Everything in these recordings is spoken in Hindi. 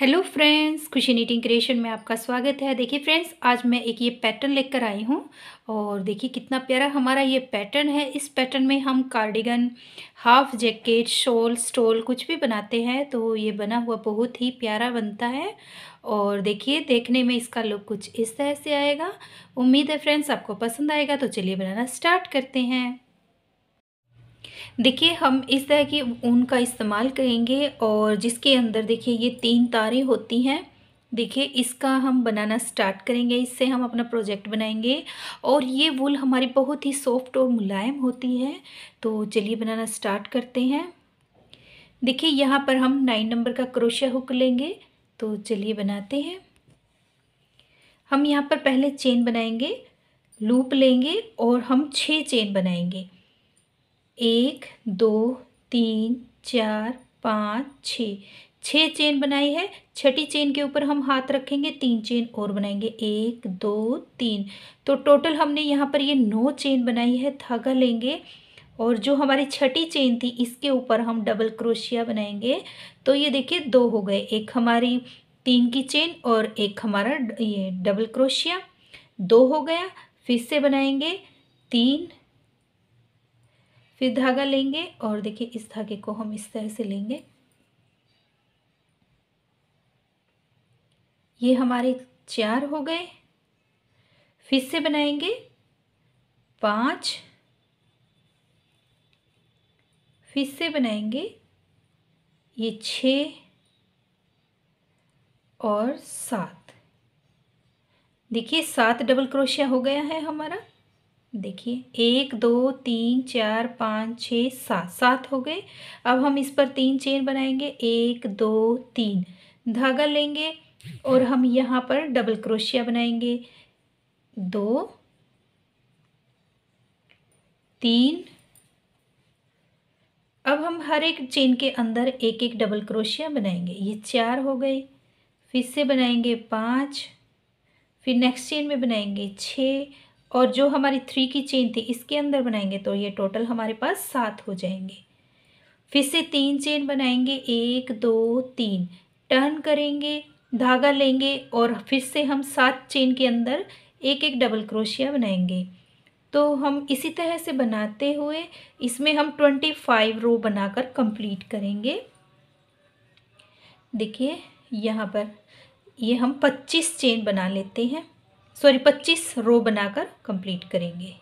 hello friends Khushi knitting creation में आपका स्वागत है देखिए फ्रेंड्स आज मैं एक ये पैटर्न लेकर आई हूँ और देखिए कितना प्यारा हमारा ये पैटर्न है इस पैटर्न में हम cardigan half jacket shawl stole कुछ भी बनाते हैं तो ये बना हुआ बहुत ही प्यारा बनता है और देखिए देखने में इसका लुक कुछ इस तरह से आएगा उम्मीद है फ्रेंड्स आपको पसंद आएगा तो चलिए बनाना स्टार्ट करते हैं देखिए हम इस तरह की ऊन का इस्तेमाल करेंगे और जिसके अंदर देखिए ये तीन तारें होती हैं देखिए इसका हम बनाना स्टार्ट करेंगे इससे हम अपना प्रोजेक्ट बनाएंगे और ये वूल हमारी बहुत ही सॉफ्ट और मुलायम होती है तो चलिए बनाना स्टार्ट करते हैं देखिए यहाँ पर हम नाइन नंबर का क्रोशिया हुक लेंगे तो चलिए बनाते हैं हम यहाँ पर पहले चेन बनाएंगे लूप लेंगे और हम छः चेन बनाएंगे एक दो तीन चार पाँच छः छः चेन बनाई है छठी चेन के ऊपर हम हाथ रखेंगे तीन चेन और बनाएंगे एक दो तीन तो टोटल हमने यहाँ पर ये नौ चेन बनाई है धागा लेंगे और जो हमारी छठी चेन थी इसके ऊपर हम डबल क्रोशिया बनाएंगे तो ये देखिए दो हो गए एक हमारी तीन की चेन और एक हमारा ये डबल क्रोशिया दो हो गया फिर से बनाएंगे तीन फिर धागा लेंगे और देखिए इस धागे को हम इस तरह से लेंगे ये हमारे चार हो गए फिर से बनाएंगे पाँच फिर से बनाएंगे ये छ और सात देखिए सात डबल क्रोशिया हो गया है हमारा देखिए एक दो तीन चार पाँच छः सात सात हो गए अब हम इस पर तीन चेन बनाएंगे एक दो तीन धागा लेंगे और हम यहाँ पर डबल क्रोशिया बनाएंगे दो तीन अब हम हर एक चेन के अंदर एक एक डबल क्रोशिया बनाएंगे ये चार हो गए फिर से बनाएंगे पाँच फिर नेक्स्ट चेन में बनाएंगे छः और जो हमारी थ्री की चेन थी इसके अंदर बनाएंगे तो ये टोटल हमारे पास सात हो जाएंगे फिर से तीन चेन बनाएंगे एक दो तीन टर्न करेंगे धागा लेंगे और फिर से हम सात चेन के अंदर एक एक डबल क्रोशिया बनाएंगे तो हम इसी तरह से बनाते हुए इसमें हम ट्वेंटी फाइव रो बनाकर कंप्लीट करेंगे देखिए यहाँ पर ये हम पच्चीस चेन बना लेते हैं सॉरी पच्चीस रो बनाकर कंप्लीट करेंगे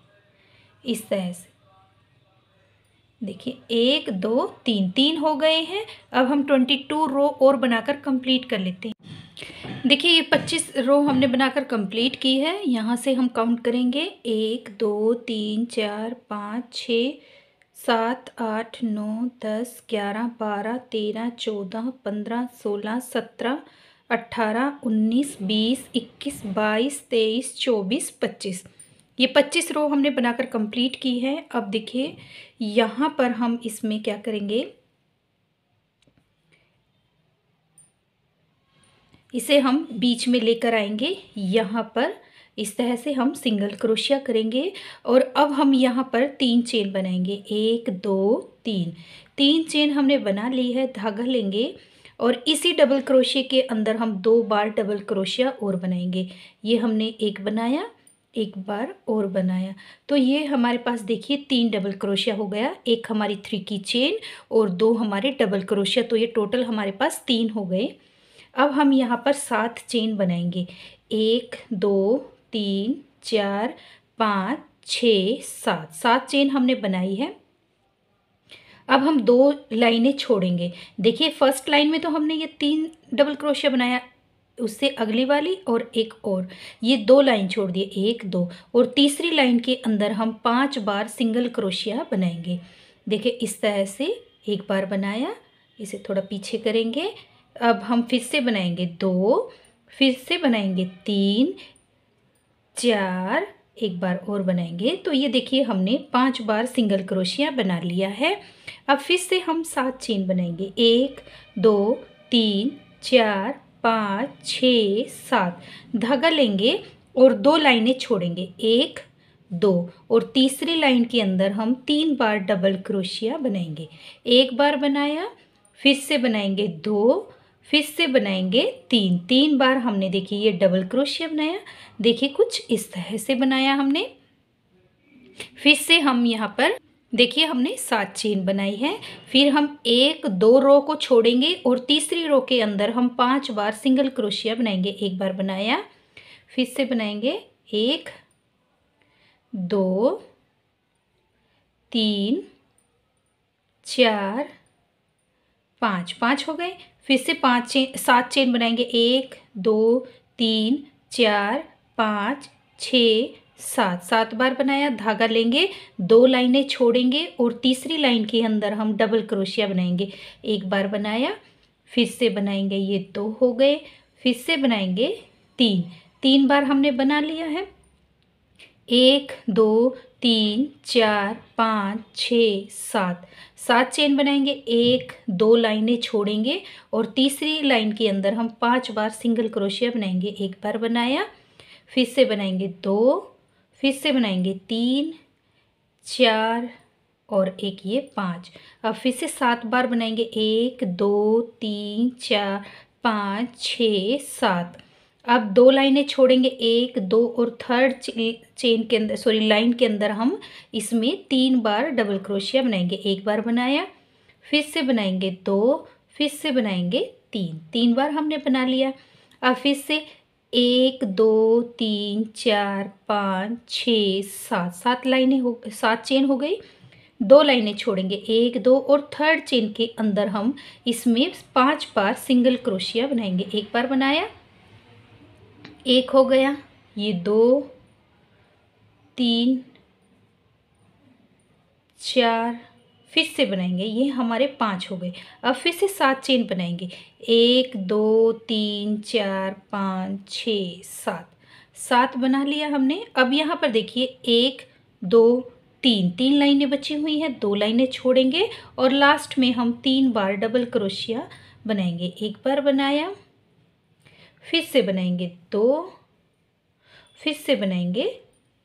इस तरह से देखिए एक दो तीन तीन हो गए हैं अब हम ट्वेंटी टू रो और बनाकर कंप्लीट कर लेते हैं देखिए ये पच्चीस रो हमने बनाकर कंप्लीट की है यहाँ से हम काउंट करेंगे एक दो तीन चार पाँच छ सात आठ नौ दस ग्यारह बारह तेरह चौदह पंद्रह सोलह सत्रह अट्ठारह उन्नीस बीस इक्कीस बाईस तेईस चौबीस पच्चीस ये पच्चीस रो हमने बनाकर कंप्लीट की है अब देखिए यहाँ पर हम इसमें क्या करेंगे इसे हम बीच में लेकर आएंगे यहाँ पर इस तरह से हम सिंगल क्रोशिया करेंगे और अब हम यहाँ पर तीन चेन बनाएंगे एक दो तीन तीन चेन हमने बना ली है धागा लेंगे और इसी डबल क्रोशे के अंदर हम दो बार डबल क्रोशिया और बनाएंगे ये हमने एक बनाया एक बार और बनाया तो ये हमारे पास देखिए तीन डबल क्रोशिया हो गया एक हमारी थ्री की चेन और दो हमारे डबल क्रोशिया तो ये टोटल हमारे पास तीन हो गए अब हम यहाँ पर सात चेन बनाएंगे एक दो तीन चार पाँच छ सात सात चेन हमने बनाई है अब हम दो लाइनें छोड़ेंगे देखिए फर्स्ट लाइन में तो हमने ये तीन डबल क्रोशिया बनाया उससे अगली वाली और एक और ये दो लाइन छोड़ दिए एक दो और तीसरी लाइन के अंदर हम पांच बार सिंगल क्रोशिया बनाएंगे देखिए इस तरह से एक बार बनाया इसे थोड़ा पीछे करेंगे अब हम फिर से बनाएंगे दो फिर से बनाएंगे तीन चार एक बार और बनाएंगे तो ये देखिए हमने पांच बार सिंगल क्रोशिया बना लिया है अब फिर से हम सात चेन बनाएंगे एक दो तीन चार पाँच छ सात धागा लेंगे और दो लाइनें छोड़ेंगे एक दो और तीसरी लाइन के अंदर हम तीन बार डबल क्रोशिया बनाएंगे एक बार बनाया फिर से बनाएंगे दो फिर से बनाएंगे तीन तीन बार हमने देखिए ये डबल क्रोशिया बनाया देखिए कुछ इस तरह से बनाया हमने फिर से हम यहाँ पर देखिए हमने सात चेन बनाई है फिर हम एक दो रो को छोड़ेंगे और तीसरी रो के अंदर हम पांच बार सिंगल क्रोशिया बनाएंगे एक बार बनाया फिर से बनाएंगे एक दो तीन चार पाँच पाँच हो गए फिर से पांच चेन सात चेन बनाएंगे एक दो तीन चार पाँच छ सात सात बार बनाया धागा लेंगे दो लाइनें छोड़ेंगे और तीसरी लाइन के अंदर हम डबल क्रोशिया बनाएंगे एक बार बनाया फिर से बनाएंगे ये दो हो गए फिर से बनाएंगे तीन तीन बार हमने बना लिया है एक दो तीन चार पाँच छः सात सात चेन बनाएंगे एक दो लाइनें छोड़ेंगे और तीसरी लाइन के अंदर हम पांच बार सिंगल क्रोशिया बनाएंगे एक बार बनाया फिर से बनाएंगे दो फिर से बनाएंगे तीन चार और एक ये पाँच अब फिर से सात बार बनाएंगे एक दो तीन चार पाँच छ सात अब दो लाइनें छोड़ेंगे एक दो और थर्ड चेन के अंदर सॉरी लाइन के अंदर हम इसमें तीन बार डबल क्रोशिया बनाएंगे एक बार बनाया फिर से बनाएंगे दो फिर से बनाएंगे तीन तीन बार हमने बना लिया अब फिर से एक दो तीन चार पाँच छ सात सात लाइनें हो सात चेन हो गई दो लाइनें छोड़ेंगे एक दो और थर्ड चेन के अंदर हम इसमें पांच बार सिंगल क्रोशिया बनाएंगे एक बार बनाया एक हो गया ये दो तीन चार फिर से बनाएंगे ये हमारे पाँच हो गए अब फिर से सात चेन बनाएंगे एक दो तीन चार पाँच छ सात सात बना लिया हमने अब यहाँ पर देखिए एक दो तीन तीन लाइनें बची हुई हैं दो लाइनें छोड़ेंगे और लास्ट में हम तीन बार डबल क्रोशिया बनाएंगे एक बार बनाया फिर से बनाएंगे दो फिर से बनाएंगे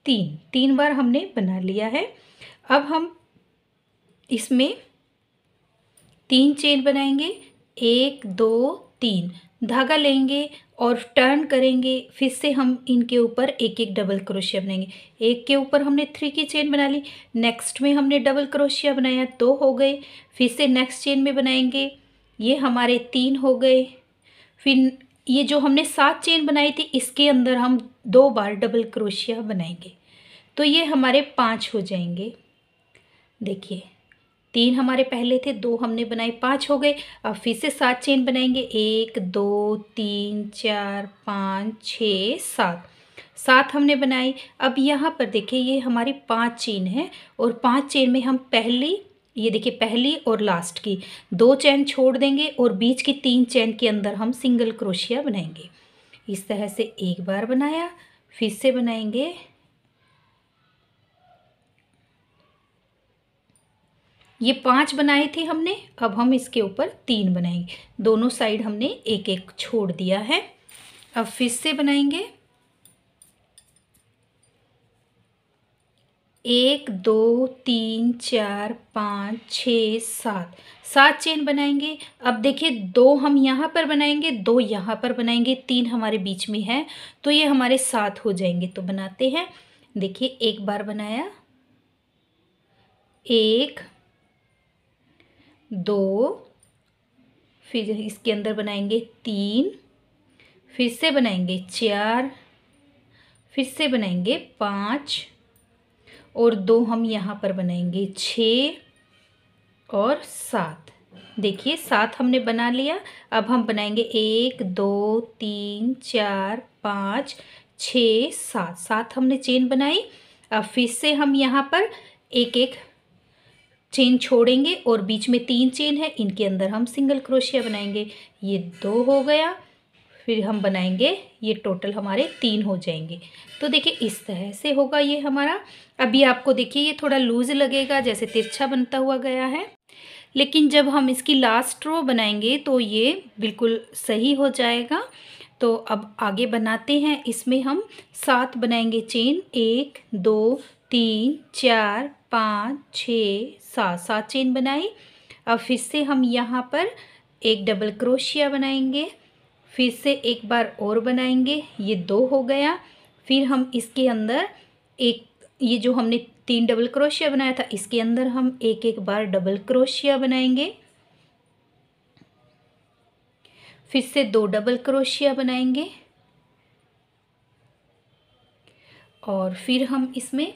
तीन तीन बार हमने बना लिया है अब हम इसमें तीन चेन बनाएंगे एक दो तीन धागा लेंगे और टर्न करेंगे फिर से हम इनके ऊपर एक एक डबल क्रोशिया बनाएंगे एक के ऊपर हमने थ्री की चेन बना ली नेक्स्ट में हमने डबल क्रोशिया बनाया दो तो हो गए फिर से नेक्स्ट चेन में बनाएंगे ये हमारे तीन हो गए फिर ये जो हमने सात चेन बनाई थी इसके अंदर हम दो बार डबल क्रोशिया बनाएंगे तो ये हमारे पाँच हो जाएंगे देखिए तीन हमारे पहले थे दो हमने बनाए पाँच हो गए अब फिर से सात चेन बनाएंगे एक दो तीन चार पाँच छ सात सात हमने बनाई अब यहाँ पर देखिए ये हमारी पांच चेन है और पांच चेन में हम पहली ये देखिए पहली और लास्ट की दो चैन छोड़ देंगे और बीच की तीन चैन के अंदर हम सिंगल क्रोशिया बनाएंगे इस तरह से एक बार बनाया फिर से बनाएंगे ये पांच बनाए थे हमने अब हम इसके ऊपर तीन बनाएंगे दोनों साइड हमने एक एक छोड़ दिया है अब फिर से बनाएंगे एक दो तीन चार पाँच छ सात सात चेन बनाएंगे अब देखिए दो हम यहाँ पर बनाएंगे दो यहाँ पर बनाएंगे तीन हमारे बीच में है तो ये हमारे सात हो जाएंगे तो बनाते हैं देखिए एक बार बनाया एक दो फिर इसके अंदर बनाएंगे तीन फिर से बनाएंगे चार फिर से बनाएंगे पाँच और दो हम यहाँ पर बनाएंगे छ और सात देखिए सात हमने बना लिया अब हम बनाएंगे एक दो तीन चार पाँच छ सात सात हमने चेन बनाई अब फिर से हम यहाँ पर एक एक चेन छोड़ेंगे और बीच में तीन चेन है इनके अंदर हम सिंगल क्रोशिया बनाएंगे ये दो हो गया फिर हम बनाएंगे ये टोटल हमारे तीन हो जाएंगे तो देखिए इस तरह से होगा ये हमारा अभी आपको देखिए ये थोड़ा लूज़ लगेगा जैसे तिरछा बनता हुआ गया है लेकिन जब हम इसकी लास्ट रो बनाएंगे तो ये बिल्कुल सही हो जाएगा तो अब आगे बनाते हैं इसमें हम सात बनाएंगे चेन एक दो तीन चार पाँच छ सात सात चेन बनाई अब फिर से हम यहाँ पर एक डबल क्रोशिया बनाएंगे फिर से एक बार और बनाएंगे ये दो हो गया फिर हम इसके अंदर एक ये जो हमने तीन डबल क्रोशिया बनाया था इसके अंदर हम एक एक बार डबल क्रोशिया बनाएंगे फिर से दो डबल क्रोशिया बनाएंगे और फिर हम इसमें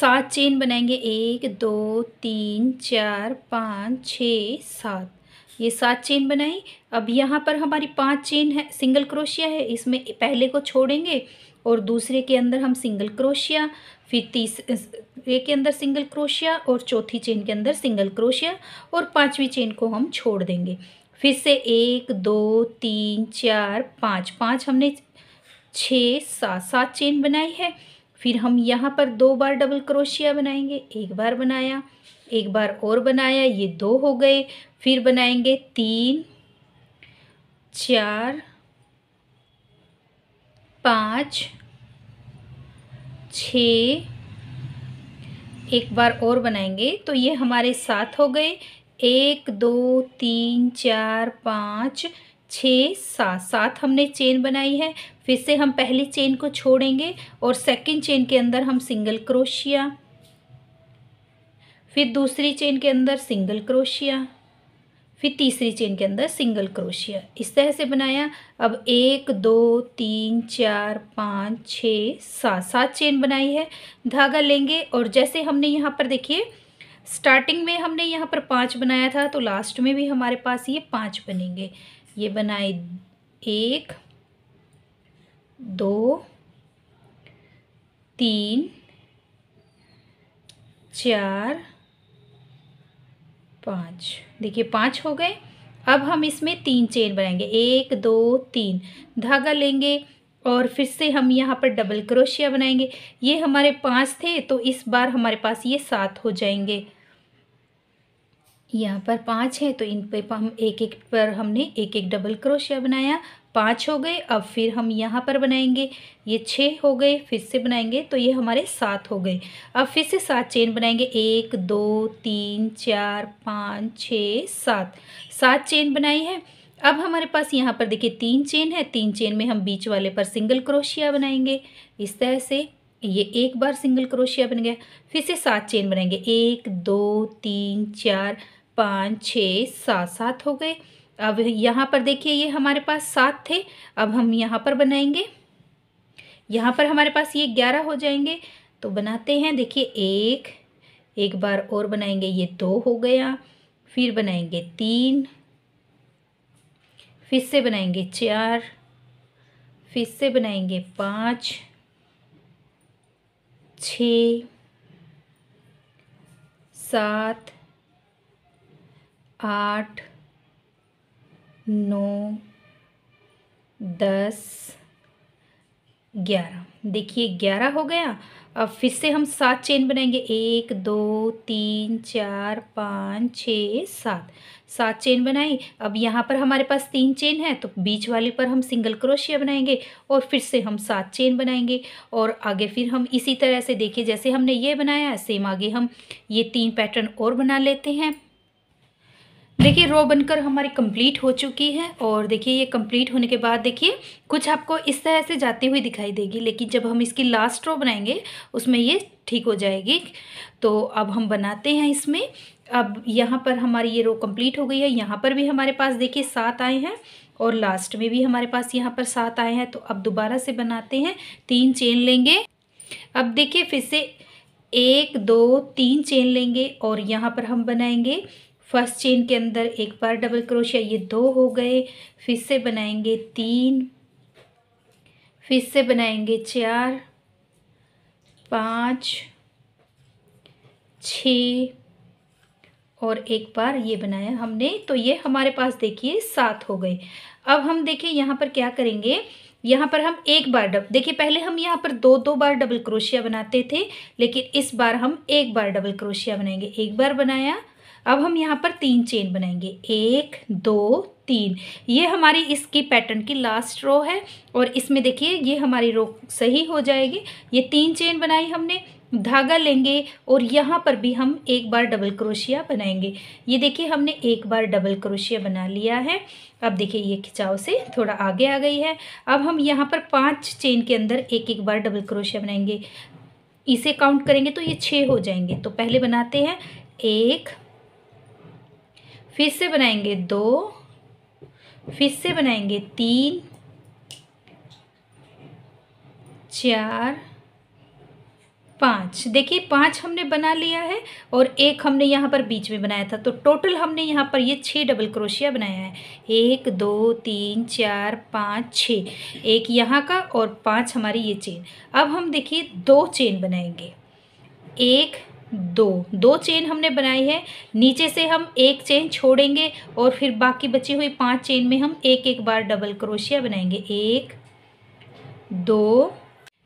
सात चेन बनाएंगे एक दो तीन चार पाँच छ सात ये सात चेन बनाई अब यहाँ पर हमारी पांच चेन है सिंगल क्रोशिया है इसमें पहले को छोड़ेंगे और दूसरे के अंदर हम सिंगल क्रोशिया फिर तीसरे के अंदर सिंगल क्रोशिया और चौथी चेन के अंदर सिंगल क्रोशिया और पांचवी चेन को हम छोड़ देंगे फिर से एक दो तीन चार पाँच पाँच हमने छः सात सात चेन बनाई है फिर हम यहाँ पर दो बार डबल क्रोशिया बनाएंगे एक बार बनाया एक बार और बनाया ये दो हो गए फिर बनाएंगे तीन चार पाँच छ एक बार और बनाएंगे तो ये हमारे सात हो गए एक दो तीन चार पाँच छ सात सात हमने चेन बनाई है फिर से हम पहली चेन को छोड़ेंगे और सेकंड चेन के अंदर हम सिंगल क्रोशिया फिर दूसरी चेन के अंदर सिंगल क्रोशिया फिर तीसरी चेन के अंदर सिंगल क्रोशिया इस तरह से बनाया अब एक दो तीन चार पाँच छः सात सात चेन बनाई है धागा लेंगे और जैसे हमने यहाँ पर देखिए स्टार्टिंग में हमने यहाँ पर पाँच बनाया था तो लास्ट में भी हमारे पास ये पाँच बनेंगे ये बनाए एक दो तीन चार पाँच देखिए पाँच हो गए अब हम इसमें तीन चेन बनाएंगे एक दो तीन धागा लेंगे और फिर से हम यहाँ पर डबल क्रोशिया बनाएंगे ये हमारे पाँच थे तो इस बार हमारे पास ये सात हो जाएंगे यहाँ पर पाँच है तो इन पे हम एक एक पर हमने एक एक डबल क्रोशिया बनाया पाँच हो गए अब फिर हम यहाँ पर बनाएंगे ये छः हो गए फिर से बनाएंगे तो ये हमारे सात हो गए अब फिर से सात चेन बनाएंगे एक दो तीन चार पाँच छः सात सात चेन बनाई है अब हमारे पास यहाँ पर देखिए तीन चेन है तीन चेन में हम बीच वाले पर सिंगल क्रोशिया बनाएंगे इस तरह से ये एक बार सिंगल क्रोशिया बन गया फिर से सात चेन बनाएंगे एक दो तीन चार पाँच छः सात सात हो गए अब यहाँ पर देखिए ये हमारे पास सात थे अब हम यहाँ पर बनाएंगे यहाँ पर हमारे पास ये ग्यारह हो जाएंगे तो बनाते हैं देखिए एक एक बार और बनाएंगे ये दो हो गया फिर बनाएंगे तीन फिर से बनाएंगे चार फिर से बनाएंगे पाँच छत आठ नौ दस ग्यारह देखिए ग्यारह हो गया अब फिर से हम सात चेन बनाएंगे एक दो तीन चार पाँच छ सात सात चेन बनाई अब यहाँ पर हमारे पास तीन चेन है तो बीच वाले पर हम सिंगल क्रोशिया बनाएंगे और फिर से हम सात चेन बनाएंगे और आगे फिर हम इसी तरह से देखिए जैसे हमने ये बनाया सेम आगे हम ये तीन पैटर्न और बना लेते हैं देखिए रो बनकर हमारी कंप्लीट हो चुकी है और देखिए ये कंप्लीट होने के बाद देखिए कुछ आपको इस तरह से जाती हुई दिखाई देगी लेकिन जब हम इसकी लास्ट रो बनाएंगे उसमें ये ठीक हो जाएगी तो अब हम बनाते हैं इसमें अब यहाँ पर हमारी ये रो कंप्लीट हो गई है यहाँ पर भी हमारे पास देखिए सात आए हैं और लास्ट में भी हमारे पास यहाँ पर सात आए हैं तो अब दोबारा से बनाते हैं तीन चेन लेंगे अब देखिए फिर से एक दो तीन चेन लेंगे और यहाँ पर हम बनाएंगे फर्स्ट चेन के अंदर एक बार डबल क्रोशिया ये दो हो गए फिर से बनाएंगे तीन फिर से बनाएंगे चार पाँच छ और एक बार ये बनाया हमने तो ये हमारे पास देखिए सात हो गए अब हम देखिए यहाँ पर क्या करेंगे यहाँ पर हम एक बार डब देखिए पहले हम यहाँ पर दो दो बार डबल क्रोशिया बनाते थे लेकिन इस बार हम एक बार डबल क्रोशिया बनाएंगे एक बार बनाया अब हम यहाँ पर तीन चेन बनाएंगे एक दो तीन ये हमारी इसकी पैटर्न की लास्ट रो है और इसमें देखिए ये हमारी रो सही हो जाएगी ये तीन चेन बनाई हमने धागा लेंगे और यहाँ पर भी हम एक बार डबल क्रोशिया बनाएंगे ये देखिए हमने एक बार डबल क्रोशिया बना लिया है अब देखिए ये खिंचाव से थोड़ा आगे आ गई है अब हम यहाँ पर पांच चेन के अंदर एक एक बार डबल क्रोशिया बनाएंगे इसे काउंट करेंगे तो ये छः हो जाएंगे तो पहले बनाते हैं एक फिर से बनाएंगे दो फिर से बनाएंगे तीन चार पाँच देखिए पाँच हमने बना लिया है और एक हमने यहाँ पर बीच में बनाया था तो टोटल हमने यहाँ पर ये छः डबल क्रोशिया बनाया है एक दो तीन चार पाँच छः एक यहाँ का और पाँच हमारी ये चेन अब हम देखिए दो चेन बनाएंगे एक दो दो चेन हमने बनाई है नीचे से हम एक चेन छोड़ेंगे और फिर बाकी बची हुई पांच चेन में हम एक एक बार डबल क्रोशिया बनाएंगे एक दो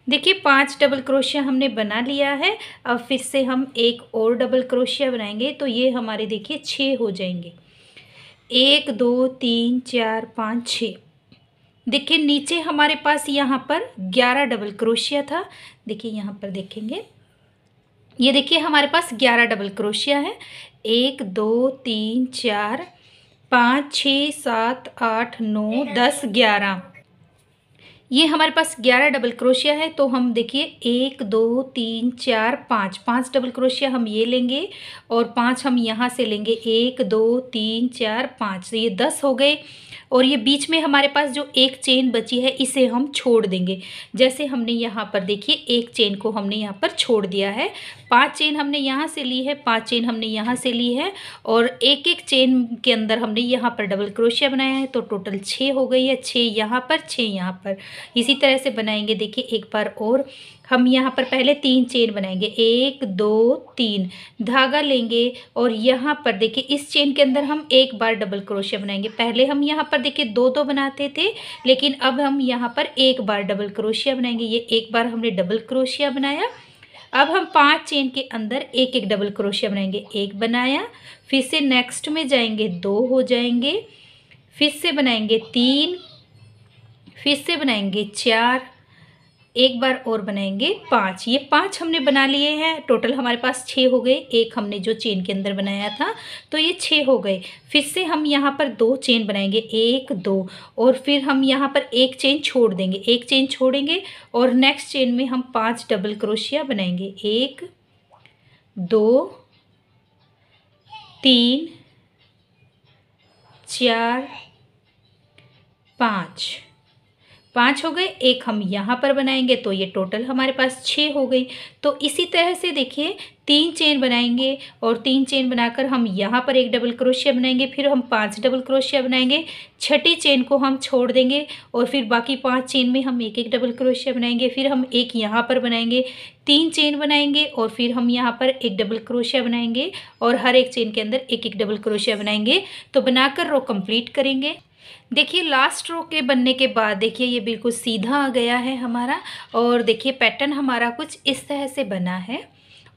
देखिए पांच डबल क्रोशिया हमने बना लिया है अब फिर से हम एक और डबल क्रोशिया बनाएंगे तो ये हमारे देखिए छः हो जाएंगे एक दो तीन चार पाँच छ देखिए नीचे हमारे पास यहाँ पर ग्यारह डबल क्रोशिया था देखिए यहाँ पर देखेंगे ये देखिए हमारे पास ग्यारह डबल क्रोशिया है एक दो तीन चार पाँच छ सात आठ नौ दस ग्यारह ये हमारे पास ग्यारह डबल क्रोशिया है तो हम देखिए एक दो तीन चार पाँच पाँच डबल क्रोशिया हम ये लेंगे और पाँच हम यहाँ से लेंगे एक दो तीन चार पाँच तो ये दस हो गए और ये बीच में हमारे पास जो एक चेन बची है इसे हम छोड़ देंगे जैसे हमने यहाँ पर देखिए एक चेन को हमने यहाँ पर छोड़ दिया है पांच चेन हमने यहाँ से ली है पांच चेन हमने यहाँ से ली है और एक एक चेन के अंदर हमने यहाँ पर डबल क्रोशिया बनाया है तो टोटल छः हो गई है छः यहाँ पर छः यहाँ पर इसी तरह से बनाएंगे देखिए एक बार और हम यहाँ पर पहले तीन चेन बनाएंगे एक दो तीन धागा लेंगे और यहाँ पर देखिए इस चेन के अंदर हम एक बार डबल क्रोशिया बनाएंगे पहले हम यहाँ पर देखिए दो दो बनाते थे लेकिन अब हम यहाँ पर एक बार डबल क्रोशिया बनाएंगे ये एक बार हमने डबल क्रोशिया बनाया अब हम पांच चेन के अंदर एक एक डबल क्रोशिया बनाएंगे एक बनाया फिर से नेक्स्ट में जाएंगे दो हो जाएंगे फिर से बनाएंगे तीन फिर से बनाएंगे चार एक बार और बनाएंगे पाँच ये पाँच हमने बना लिए हैं टोटल हमारे पास छः हो गए एक हमने जो चेन के अंदर बनाया था तो ये छः हो गए फिर से हम यहाँ पर दो चेन बनाएंगे एक दो और फिर हम यहाँ पर एक चेन छोड़ देंगे एक चेन छोड़ेंगे और नेक्स्ट चेन में हम पाँच डबल क्रोशिया बनाएंगे एक दो तीन चार पाँच पाँच हो गए एक हम यहाँ पर बनाएंगे तो ये टोटल हमारे पास छः हो गई तो इसी तरह से देखिए तीन चेन बनाएंगे और तीन चेन बनाकर हम यहाँ पर एक डबल क्रोशिया बनाएंगे फिर हम पांच डबल क्रोशिया बनाएंगे छठी चेन को हम छोड़ देंगे और फिर बाकी पांच चेन में हम एक एक डबल क्रोशिया बनाएंगे फिर हम एक यहाँ पर बनाएंगे तीन चेन बनाएंगे और फिर हम यहाँ पर एक डबल क्रोशिया बनाएंगे और हर एक चेन के अंदर एक एक डबल क्रोशिया बनाएंगे तो बनाकर रो कंप्लीट करेंगे देखिए लास्ट रो के बनने के बाद देखिए ये बिल्कुल सीधा आ गया है हमारा और देखिए पैटर्न हमारा कुछ इस तरह से बना है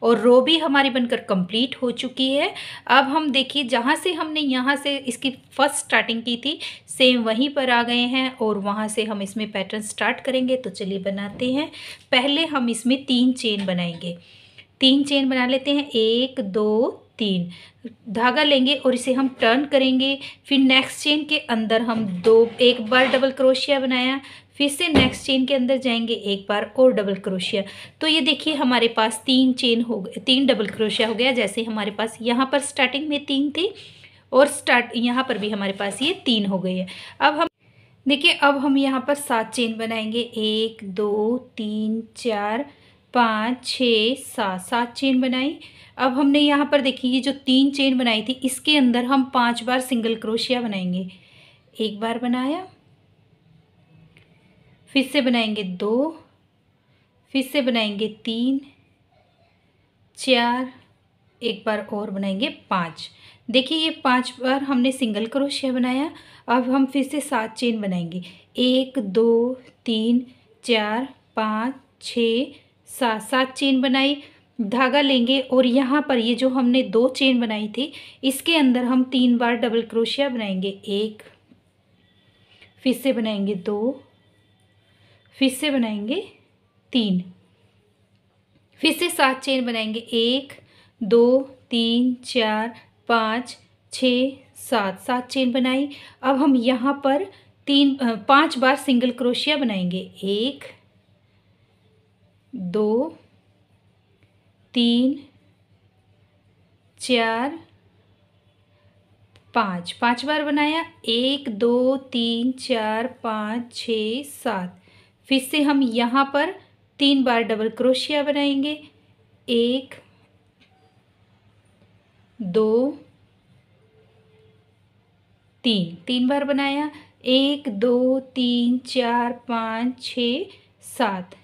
और रो भी हमारी बनकर कंप्लीट हो चुकी है अब हम देखिए जहाँ से हमने यहाँ से इसकी फर्स्ट स्टार्टिंग की थी सेम वहीं पर आ गए हैं और वहाँ से हम इसमें पैटर्न स्टार्ट करेंगे तो चलिए बनाते हैं पहले हम इसमें तीन चेन बनाएंगे तीन चेन बना लेते हैं एक दो तीन धागा लेंगे और इसे हम टर्न करेंगे फिर नेक्स्ट चेन के अंदर हम दो एक बार डबल क्रोशिया बनाया फिर से नेक्स्ट चेन के अंदर जाएंगे एक बार और डबल क्रोशिया तो ये देखिए हमारे पास तीन चेन हो गए तीन डबल क्रोशिया हो गया जैसे हमारे पास यहाँ पर स्टार्टिंग में तीन थी और स्टार्ट यहाँ पर भी हमारे पास ये तीन हो गई है अब हम देखिए अब हम यहाँ पर सात चेन बनाएंगे एक दो तीन चार पाँच छः सात सात चेन बनाई अब हमने यहाँ पर देखिए ये जो तीन चेन बनाई थी इसके अंदर हम पांच बार सिंगल क्रोशिया बनाएंगे एक बार बनाया फिर से बनाएंगे दो फिर से बनाएंगे तीन चार एक बार और बनाएंगे पाँच देखिए ये पांच बार हमने सिंगल क्रोशिया बनाया अब हम फिर से सात चेन बनाएंगे एक दो तीन चार पाँच छः साथ साथ चेन बनाई धागा लेंगे और यहाँ पर ये जो हमने दो चेन बनाई थी इसके अंदर हम तीन बार डबल क्रोशिया बनाएंगे एक फिर से बनाएंगे दो फिर से बनाएंगे तीन फिर से सात चेन बनाएंगे एक दो तीन चार पाँच छ सात सात चेन बनाई अब हम यहाँ पर तीन पांच बार सिंगल क्रोशिया बनाएंगे एक दो तीन चार पाँच पाँच बार बनाया एक दो तीन चार पाँच छ सात फिर से हम यहाँ पर तीन बार डबल क्रोशिया बनाएंगे एक दो तीन तीन बार बनाया एक दो तीन चार पाँच छ सात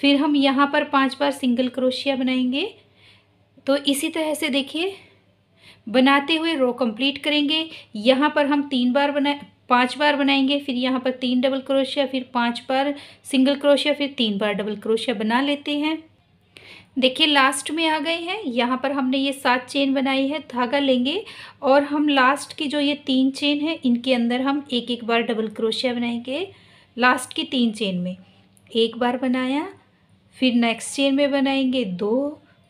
फिर हम यहाँ पर पांच बार सिंगल क्रोशिया बनाएंगे तो इसी तरह से देखिए बनाते हुए रो कंप्लीट करेंगे यहाँ पर हम तीन बार बना पांच बार बनाएंगे फिर यहाँ पर तीन डबल क्रोशिया फिर पांच बार सिंगल क्रोशिया फिर तीन बार डबल क्रोशिया बना लेते हैं देखिए लास्ट में आ गए हैं यहाँ पर हमने ये सात चेन बनाई है धागा लेंगे और हम लास्ट की जो ये तीन चेन है इनके अंदर हम एक एक बार डबल क्रोशिया बनाएंगे लास्ट की तीन चेन में एक बार बनाया फिर नेक्स्ट चेन में बनाएंगे दो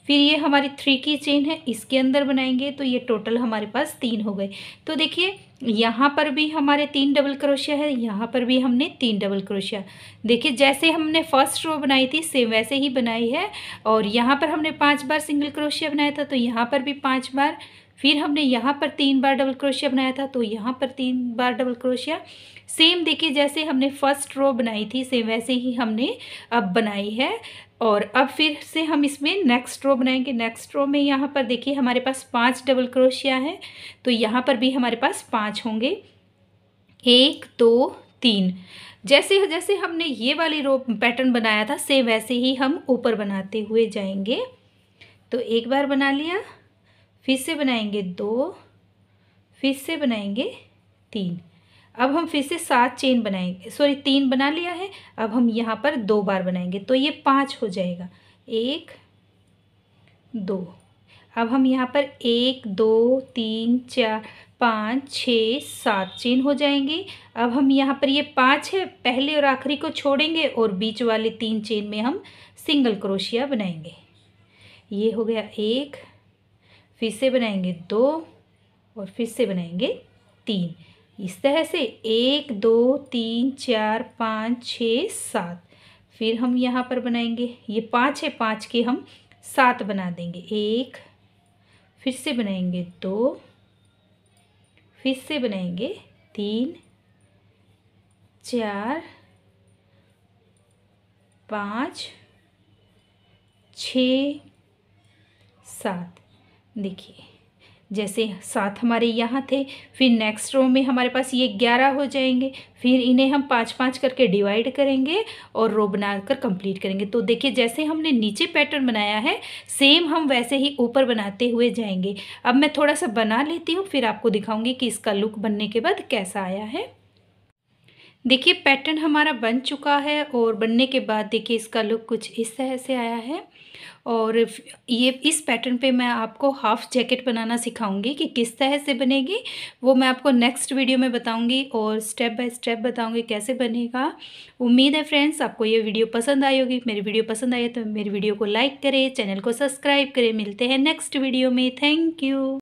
फिर ये हमारी थ्री की चेन है इसके अंदर बनाएंगे तो ये टोटल हमारे पास तीन हो गए तो देखिए यहाँ पर भी हमारे तीन डबल क्रोशिया है यहाँ पर भी हमने तीन डबल क्रोशिया देखिए जैसे हमने फर्स्ट रो बनाई थी सेम वैसे ही बनाई है और यहाँ पर हमने पांच बार सिंगल क्रोशिया बनाया था तो यहाँ पर भी पांच बार फिर हमने यहाँ पर तीन बार डबल क्रोशिया बनाया था तो यहाँ पर तीन बार डबल क्रोशिया सेम देखिए जैसे हमने फर्स्ट रो बनाई थी सेम वैसे ही हमने अब बनाई है और अब फिर से हम इसमें नेक्स्ट रो बनाएंगे नेक्स्ट रो में यहाँ पर देखिए हमारे पास पांच डबल क्रोशिया है तो यहाँ पर भी हमारे पास पाँच होंगे एक दो तीन जैसे जैसे हमने ये वाली रो पैटर्न बनाया था सेम वैसे ही हम ऊपर बनाते हुए जाएंगे तो एक बार बना लिया फिर से बनाएंगे दो फिर से बनाएंगे तीन अब हम फिर से सात चेन बनाएंगे सॉरी तीन बना लिया है अब हम यहाँ पर दो बार बनाएंगे तो ये पाँच हो जाएगा एक दो अब हम यहाँ पर एक दो तीन चार पाँच छः सात चेन हो जाएंगे अब हम यहाँ पर ये पाँच है पहले और आखिरी को छोड़ेंगे और बीच वाले तीन चेन में हम सिंगल क्रोशिया बनाएंगे ये हो गया एक फिर से बनाएंगे दो और फिर से बनाएंगे तीन इस तरह से एक दो तीन चार पाँच छ सात फिर हम यहाँ पर बनाएंगे ये पाँच है पाँच के हम सात बना देंगे एक फिर से बनाएंगे दो फिर से बनाएंगे तीन चार पाँच छ सात देखिए जैसे सात हमारे यहाँ थे फिर नेक्स्ट रो में हमारे पास ये ग्यारह हो जाएंगे फिर इन्हें हम पाँच पाँच करके डिवाइड करेंगे और रो बनाकर कंप्लीट करेंगे तो देखिए जैसे हमने नीचे पैटर्न बनाया है सेम हम वैसे ही ऊपर बनाते हुए जाएंगे अब मैं थोड़ा सा बना लेती हूँ फिर आपको दिखाऊँगी कि इसका लुक बनने के बाद कैसा आया है देखिए पैटर्न हमारा बन चुका है और बनने के बाद देखिए इसका लुक कुछ इस तरह से आया है और ये इस पैटर्न पे मैं आपको हाफ़ जैकेट बनाना सिखाऊंगी कि किस तरह से बनेगी वो मैं आपको नेक्स्ट वीडियो में बताऊंगी और स्टेप बाय स्टेप बताऊंगी कैसे बनेगा उम्मीद है फ्रेंड्स आपको ये वीडियो पसंद आई होगी मेरी वीडियो पसंद आई तो मेरी वीडियो को लाइक करें चैनल को सब्सक्राइब करें मिलते हैं नेक्स्ट वीडियो में थैंक यू